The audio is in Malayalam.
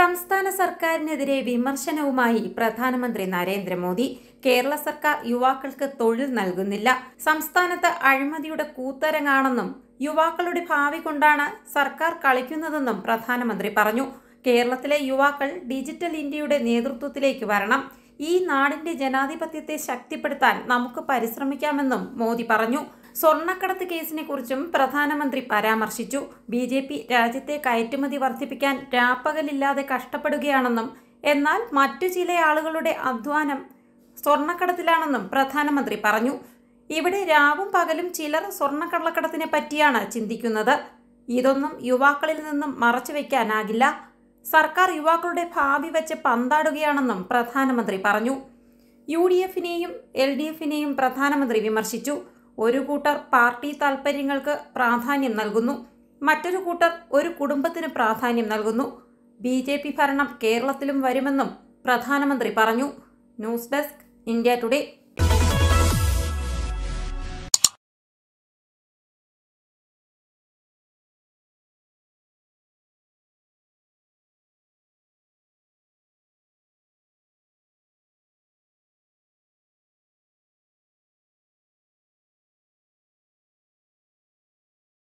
സംസ്ഥാന സർക്കാരിനെതിരെ വിമർശനവുമായി പ്രധാനമന്ത്രി നരേന്ദ്രമോദി കേരള സർക്കാർ യുവാക്കൾക്ക് തൊഴിൽ നൽകുന്നില്ല സംസ്ഥാനത്ത് അഴിമതിയുടെ കൂത്തരങ്ങാണെന്നും യുവാക്കളുടെ ഭാവി കൊണ്ടാണ് സർക്കാർ കളിക്കുന്നതെന്നും പ്രധാനമന്ത്രി പറഞ്ഞു കേരളത്തിലെ യുവാക്കൾ ഡിജിറ്റൽ ഇന്ത്യയുടെ നേതൃത്വത്തിലേക്ക് വരണം ഈ നാടിന്റെ ജനാധിപത്യത്തെ ശക്തിപ്പെടുത്താൻ നമുക്ക് പരിശ്രമിക്കാമെന്നും മോദി പറഞ്ഞു സ്വർണ്ണക്കടത്ത് കേസിനെക്കുറിച്ചും പ്രധാനമന്ത്രി പരാമർശിച്ചു ബി ജെ പി രാജ്യത്തെ കയറ്റുമതി വർദ്ധിപ്പിക്കാൻ രാപ്പകലില്ലാതെ കഷ്ടപ്പെടുകയാണെന്നും എന്നാൽ മറ്റു ചില ആളുകളുടെ അധ്വാനം സ്വർണ്ണക്കടത്തിലാണെന്നും പ്രധാനമന്ത്രി പറഞ്ഞു ഇവിടെ രാവും പകലും ചിലർ സ്വർണ്ണക്കള്ളക്കടത്തിനെ പറ്റിയാണ് ചിന്തിക്കുന്നത് ഇതൊന്നും യുവാക്കളിൽ നിന്നും മറച്ചു വയ്ക്കാനാകില്ല സർക്കാർ യുവാക്കളുടെ ഭാവി വെച്ച് പന്താടുകയാണെന്നും പ്രധാനമന്ത്രി പറഞ്ഞു യു ഡി എഫിനെയും എൽ ഡി എഫിനെയും പ്രധാനമന്ത്രി വിമർശിച്ചു ഒരു കൂട്ടർ പാർട്ടി താൽപ്പര്യങ്ങൾക്ക് പ്രാധാന്യം നൽകുന്നു മറ്റൊരു കൂട്ടർ ഒരു കുടുംബത്തിന് പ്രാധാന്യം നൽകുന്നു ബി ജെ പി ഭരണം കേരളത്തിലും വരുമെന്നും പ്രധാനമന്ത്രി പറഞ്ഞു ന്യൂസ് ഡെസ്ക് ഇന്ത്യ ടുഡേ